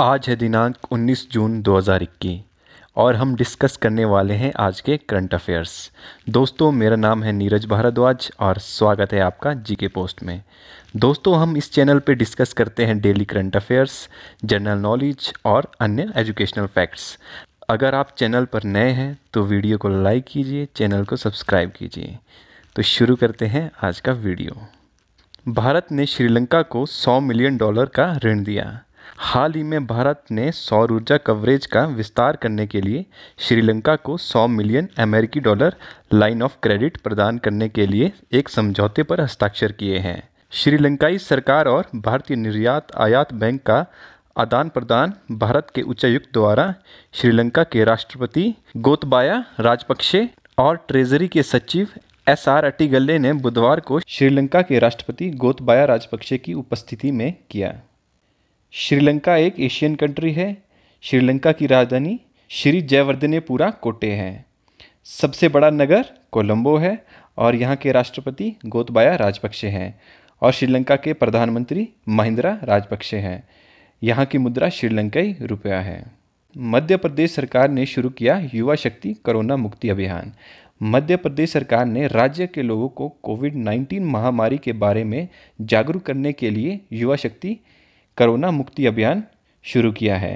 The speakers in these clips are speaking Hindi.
आज है दिनांक 19 जून 2021 और हम डिस्कस करने वाले हैं आज के करंट अफेयर्स दोस्तों मेरा नाम है नीरज भारद्वाज और स्वागत है आपका जीके पोस्ट में दोस्तों हम इस चैनल पर डिस्कस करते हैं daily current affairs general knowledge और अन्य एजुकेशनल फैक्ट्स अगर आप चैनल पर नए हैं तो वीडियो को लाइक कीजिए चैनल को सब्सक्राइब कीजिए तो शुरू करते हैं आज का वीडियो भारत ने श्रीलंका को 100 मिलियन डॉलर का ऋण दिया हाल ही में भारत ने सौर ऊर्जा कवरेज का विस्तार करने के लिए श्रीलंका को 100 मिलियन अमेरिकी डॉलर लाइन ऑफ क्रेडिट प्रदान करने के लिए एक समझौते पर हस्ताक्षर किए हैं श्रीलंकाई सरकार और भारतीय निर्यात आयात बैंक का आदान प्रदान भारत के उच्चायुक्त द्वारा श्रीलंका के राष्ट्रपति गोतबाया राजपक्षे और ट्रेजरी के सचिव एस आर अटीगल्ले ने बुधवार को श्रीलंका के राष्ट्रपति गोतबाया राजपक्षे की उपस्थिति में किया श्रीलंका एक एशियन कंट्री है श्रीलंका की राजधानी श्री जयवर्धनेपुरा कोटे है सबसे बड़ा नगर कोलंबो है और यहाँ के राष्ट्रपति गोतबाया राजपक्षे हैं और श्रीलंका के प्रधानमंत्री महिंद्रा राजपक्षे हैं यहाँ की मुद्रा श्रीलंकाई रुपया है मध्य प्रदेश सरकार ने शुरू किया युवा शक्ति कोरोना मुक्ति अभियान मध्य प्रदेश सरकार ने राज्य के लोगों को कोविड 19 महामारी के बारे में जागरूक करने के लिए युवा शक्ति करोना मुक्ति अभियान शुरू किया है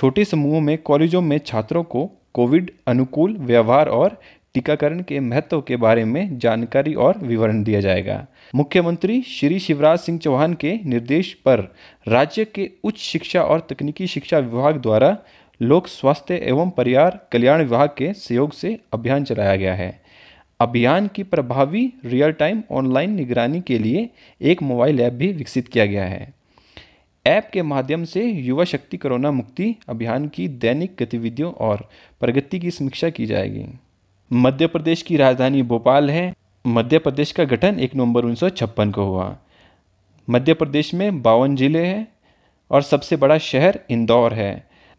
छोटे समूहों में कॉलेजों में छात्रों को कोविड अनुकूल व्यवहार और टीकाकरण के महत्व के बारे में जानकारी और विवरण दिया जाएगा मुख्यमंत्री श्री शिवराज सिंह चौहान के निर्देश पर राज्य के उच्च शिक्षा और तकनीकी शिक्षा विभाग द्वारा लोक स्वास्थ्य एवं परिवार कल्याण विभाग के सहयोग से अभियान चलाया गया है अभियान की प्रभावी रियल टाइम ऑनलाइन निगरानी के लिए एक मोबाइल ऐप भी विकसित किया गया है ऐप के माध्यम से युवा शक्ति कोरोना मुक्ति अभियान की दैनिक गतिविधियों और प्रगति की समीक्षा की जाएगी मध्य प्रदेश की राजधानी भोपाल है मध्य प्रदेश का गठन एक नवंबर उन्नीस को हुआ मध्य प्रदेश में बावन जिले हैं और सबसे बड़ा शहर इंदौर है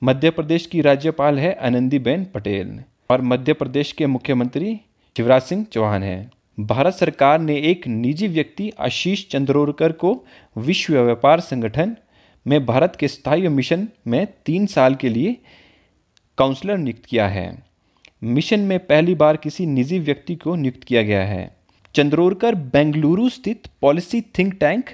मध्य प्रदेश की राज्यपाल है आनंदीबेन पटेल और मध्य प्रदेश के मुख्यमंत्री शिवराज सिंह चौहान हैं भारत सरकार ने एक निजी व्यक्ति आशीष चंद्रोरकर को विश्व व्यापार संगठन में भारत के स्थायी मिशन में तीन साल के लिए काउंसलर नियुक्त किया है मिशन में पहली बार किसी निजी व्यक्ति को नियुक्त किया गया है चंद्रोरकर बेंगलुरु स्थित policy think tank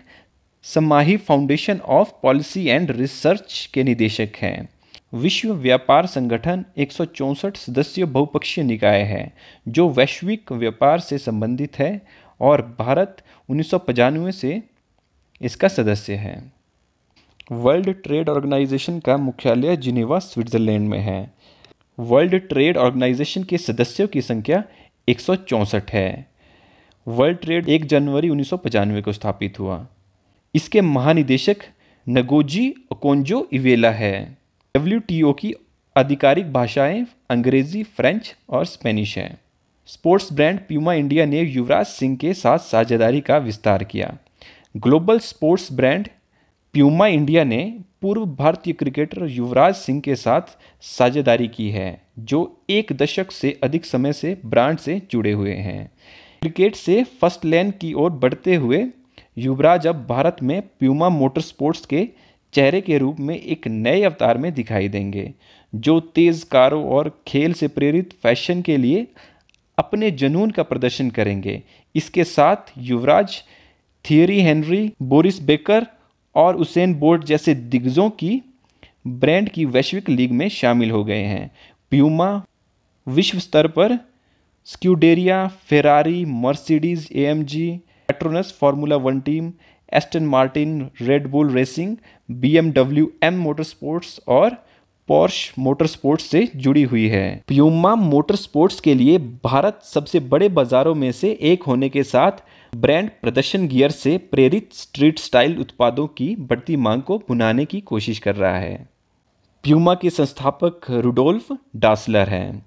Samahi foundation of policy and research के निदेशक हैं विश्व व्यापार संगठन एक सदस्यीय बहुपक्षीय निकाय है जो वैश्विक व्यापार से संबंधित है और भारत उन्नीस से इसका सदस्य है वर्ल्ड ट्रेड ऑर्गेनाइजेशन का मुख्यालय जिनेवा स्विट्जरलैंड में है वर्ल्ड ट्रेड ऑर्गेनाइजेशन के सदस्यों की संख्या एक है वर्ल्ड ट्रेड एक जनवरी उन्नीस को स्थापित हुआ इसके महानिदेशक नगोजी ओकोंजो इवेला है डब्ल्यू की आधिकारिक भाषाएं अंग्रेजी फ्रेंच और स्पेनिश हैं स्पोर्ट्स ब्रांड प्यूमा इंडिया ने युवराज सिंह के साथ साझेदारी का विस्तार किया global sports brand Puma India ने पूर्व भारतीय क्रिकेटर युवराज सिंह के साथ साझेदारी की है जो एक दशक से अधिक समय से ब्रांड से जुड़े हुए हैं क्रिकेट से फर्स्ट लैन की ओर बढ़ते हुए युवराज अब भारत में प्यूमा मोटर स्पोर्ट्स के चेहरे के रूप में एक नए अवतार में दिखाई देंगे जो तेज़ कारों और खेल से प्रेरित फैशन के लिए अपने जुनून का प्रदर्शन करेंगे इसके साथ Yuvraj Thierry Henry Boris Becker और उसेन बोल्ट जैसे दिग्गजों की ब्रांड की वैश्विक लीग में शामिल हो गए हैं प्यूमा विश्व स्तर पर Scuderia Ferrari Mercedes AMG Petronas formula one team Aston Martin Red Bull racing B M W M motor sports और पॉर्श मोटर स्पोर्ट्स से जुड़ी हुई है प्यूमा मोटर स्पोर्ट्स के लिए भारत सबसे बड़े बाजारों में से एक होने के साथ ब्रांड प्रदर्शन गियर से प्रेरित स्ट्रीट स्टाइल उत्पादों की बढ़ती मांग को बुनाने की कोशिश कर रहा है प्यूमा के संस्थापक रुडोल्फ डासलर हैं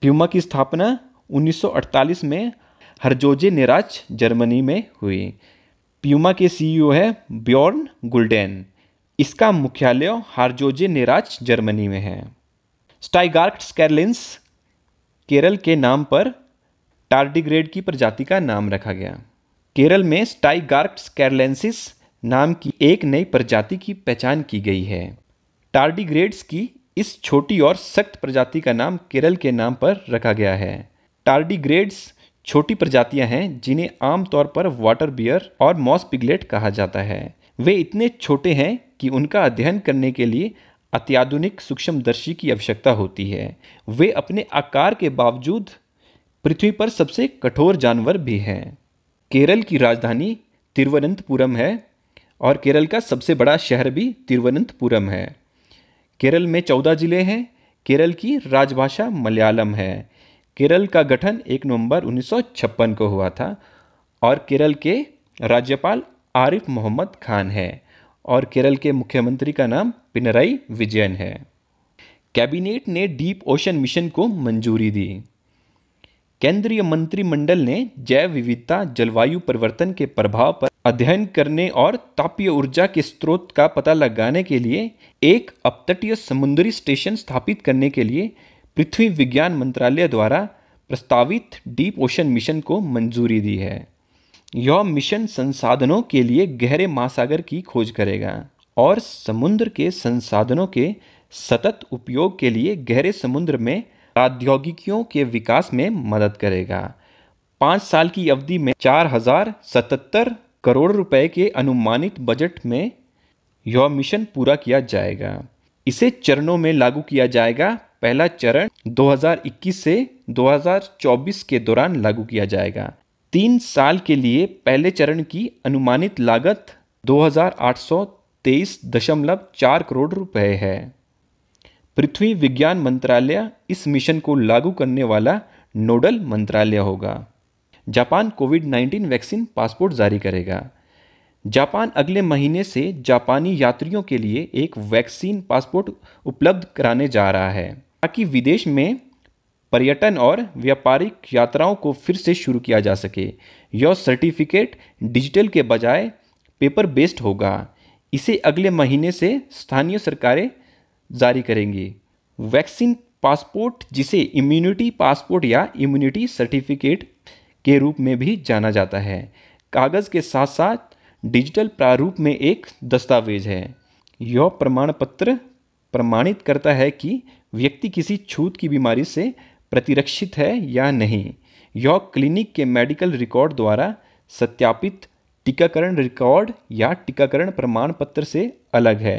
प्यूमा की स्थापना 1948 में हरजोजे निराज जर्मनी में हुई प्यूमा के सीईओ e है ब्योर्न गुल्डेन इसका मुख्यालय हरजोजे निराज जर्मनी में है स्टाइगार्ट स्कैरलिंस केरल के नाम पर टार्डिग्रेड की प्रजाति का नाम रखा गया केरल में स्टाइगार्क्स कैरलेंसिस नाम की एक नई प्रजाति की पहचान की गई है टार्डिग्रेड्स की इस छोटी और सख्त प्रजाति का नाम केरल के नाम पर रखा गया है टार्डिग्रेड्स छोटी प्रजातियां हैं जिन्हें आमतौर पर वाटर बियर और मॉस पिगलेट कहा जाता है वे इतने छोटे हैं कि उनका अध्ययन करने के लिए अत्याधुनिक सूक्ष्मदर्शी की आवश्यकता होती है वे अपने आकार के बावजूद पृथ्वी पर सबसे कठोर जानवर भी हैं केरल की राजधानी तिरुवनंतपुरम है और केरल का सबसे बड़ा शहर भी तिरुवनंतपुरम है केरल में चौदह ज़िले हैं केरल की राजभाषा मलयालम है केरल का गठन 1 नवंबर 1956 को हुआ था और केरल के राज्यपाल आरिफ मोहम्मद खान है और केरल के मुख्यमंत्री का नाम पिनराई विजयन है कैबिनेट ने डीप ओशन मिशन को मंजूरी दी केंद्रीय मंत्रिमंडल ने जैव विविधता जलवायु परिवर्तन के प्रभाव पर अध्ययन करने और तापीय ऊर्जा के स्रोत का पता लगाने के लिए एक अपतटीय समुद्री स्टेशन स्थापित करने के लिए पृथ्वी विज्ञान मंत्रालय द्वारा प्रस्तावित डीप ओशन मिशन को मंजूरी दी है यह मिशन संसाधनों के लिए गहरे महासागर की खोज करेगा और समुद्र के संसाधनों के सतत उपयोग के लिए गहरे समुद्र में प्रौद्योगिकियों के विकास में मदद करेगा पाँच साल की अवधि में चार हजार सतहत्तर करोड़ रुपए के अनुमानित बजट में यह मिशन पूरा किया जाएगा इसे चरणों में लागू किया जाएगा पहला चरण 2021 से 2024 के दौरान लागू किया जाएगा तीन साल के लिए पहले चरण की अनुमानित लागत दो करोड़ रुपए है पृथ्वी विज्ञान मंत्रालय इस मिशन को लागू करने वाला नोडल मंत्रालय होगा जापान कोविड 19 वैक्सीन पासपोर्ट जारी करेगा जापान अगले महीने से जापानी यात्रियों के लिए एक वैक्सीन पासपोर्ट उपलब्ध कराने जा रहा है ताकि विदेश में पर्यटन और व्यापारिक यात्राओं को फिर से शुरू किया जा सके यह सर्टिफिकेट डिजिटल के बजाय पेपर बेस्ड होगा इसे अगले महीने से स्थानीय सरकारें जारी करेंगे वैक्सीन पासपोर्ट जिसे इम्यूनिटी पासपोर्ट या इम्यूनिटी सर्टिफिकेट के रूप में भी जाना जाता है कागज़ के साथ साथ डिजिटल प्रारूप में एक दस्तावेज है यह प्रमाण पत्र प्रमाणित करता है कि व्यक्ति किसी छूत की बीमारी से प्रतिरक्षित है या नहीं यह क्लिनिक के मेडिकल रिकॉर्ड द्वारा सत्यापित टीकाकरण रिकॉर्ड या टीकाकरण प्रमाण पत्र से अलग है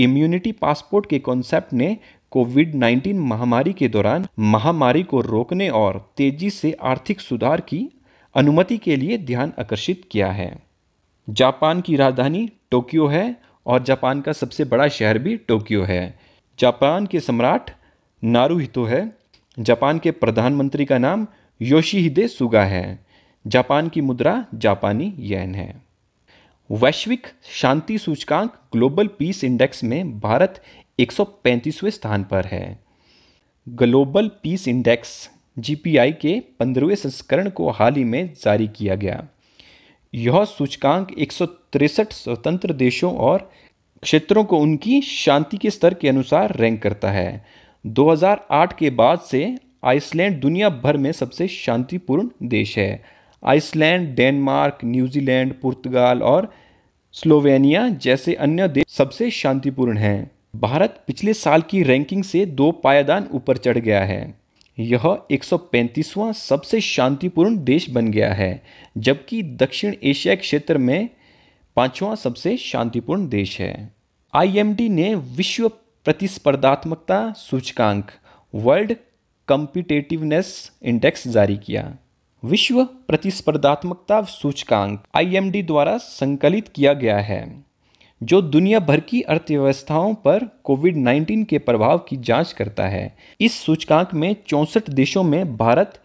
इम्यूनिटी पासपोर्ट के कॉन्सेप्ट ने कोविड 19 महामारी के दौरान महामारी को रोकने और तेजी से आर्थिक सुधार की अनुमति के लिए ध्यान आकर्षित किया है जापान की राजधानी टोक्यो है और जापान का सबसे बड़ा शहर भी टोक्यो है जापान के सम्राट नारूहितो है जापान के प्रधानमंत्री का नाम योशिहिदे सुगा है जापान की मुद्रा जापानी येन है वैश्विक शांति सूचकांक ग्लोबल पीस इंडेक्स में भारत 135वें स्थान पर है ग्लोबल पीस इंडेक्स जी के पंद्रहवें संस्करण को हाल ही में जारी किया गया यह सूचकांक एक स्वतंत्र देशों और क्षेत्रों को उनकी शांति के स्तर के अनुसार रैंक करता है 2008 के बाद से आइसलैंड दुनिया भर में सबसे शांतिपूर्ण देश है आइसलैंड डेनमार्क न्यूजीलैंड पुर्तगाल और स्लोवेनिया जैसे अन्य देश सबसे शांतिपूर्ण हैं भारत पिछले साल की रैंकिंग से दो पायदान ऊपर चढ़ गया है यह 135वां सबसे शांतिपूर्ण देश बन गया है जबकि दक्षिण एशिया क्षेत्र में पाँचवा सबसे शांतिपूर्ण देश है आईएमडी ने विश्व प्रतिस्पर्धात्मकता सूचकांक वर्ल्ड कॉम्पिटेटिवनेस इंडेक्स जारी किया विश्व प्रतिस्पर्धात्मकता सूचकांक आईएमडी द्वारा संकलित किया गया है जो दुनिया भर की अर्थव्यवस्थाओं पर कोविड 19 के प्रभाव की जांच करता है इस सूचकांक में चौंसठ देशों में भारत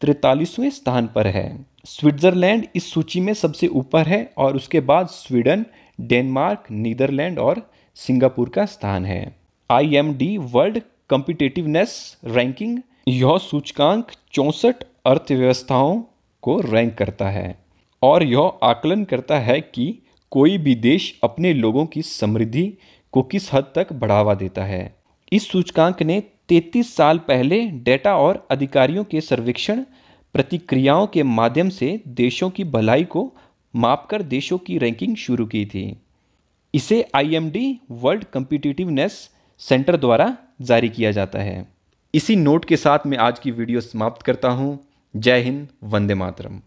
तिरतालीसवें स्थान पर है स्विट्जरलैंड इस सूची में सबसे ऊपर है और उसके बाद स्वीडन डेनमार्क नीदरलैंड और सिंगापुर का स्थान है आई वर्ल्ड कॉम्पिटेटिवनेस रैंकिंग यह सूचकांक चौंसठ अर्थव्यवस्थाओं को रैंक करता है और यह आकलन करता है कि कोई भी देश अपने लोगों की समृद्धि को किस हद तक बढ़ावा देता है इस सूचकांक ने 33 साल पहले डेटा और अधिकारियों के सर्वेक्षण प्रतिक्रियाओं के माध्यम से देशों की भलाई को मापकर देशों की रैंकिंग शुरू की थी इसे आईएमडी वर्ल्ड कम्पिटिटिवनेस सेंटर द्वारा जारी किया जाता है इसी नोट के साथ मैं आज की वीडियो समाप्त करता हूँ जय हिंद वंदे मातरम